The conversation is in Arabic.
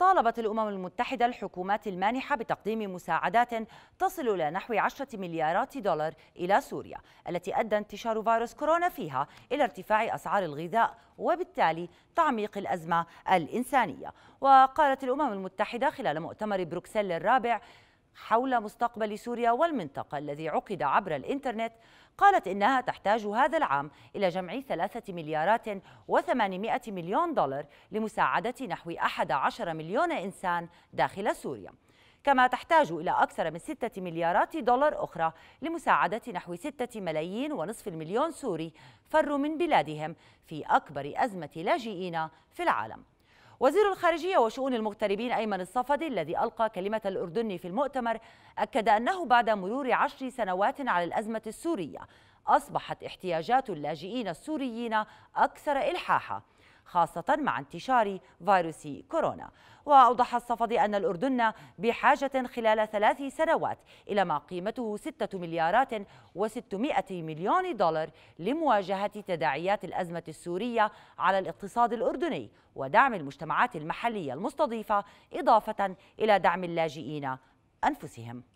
طالبت الأمم المتحدة الحكومات المانحة بتقديم مساعدات تصل إلى نحو 10 مليارات دولار إلى سوريا التي أدى انتشار فيروس كورونا فيها إلى ارتفاع أسعار الغذاء وبالتالي تعميق الأزمة الإنسانية وقالت الأمم المتحدة خلال مؤتمر بروكسل الرابع حول مستقبل سوريا والمنطقة الذي عقد عبر الإنترنت قالت إنها تحتاج هذا العام إلى جمع ثلاثة مليارات وثمانمائة مليون دولار لمساعدة نحو 11 مليون إنسان داخل سوريا كما تحتاج إلى أكثر من ستة مليارات دولار أخرى لمساعدة نحو ستة ملايين ونصف المليون سوري فروا من بلادهم في أكبر أزمة لاجئين في العالم وزير الخارجية وشؤون المغتربين أيمن الصفدي الذي ألقى كلمة الأردن في المؤتمر أكد أنه بعد مرور عشر سنوات على الأزمة السورية أصبحت احتياجات اللاجئين السوريين أكثر إلحاحاً خاصة مع انتشار فيروس كورونا وأوضح الصفدي أن الأردن بحاجة خلال ثلاث سنوات إلى ما قيمته 6 مليارات و600 مليون دولار لمواجهة تداعيات الأزمة السورية على الاقتصاد الأردني ودعم المجتمعات المحلية المستضيفة إضافة إلى دعم اللاجئين أنفسهم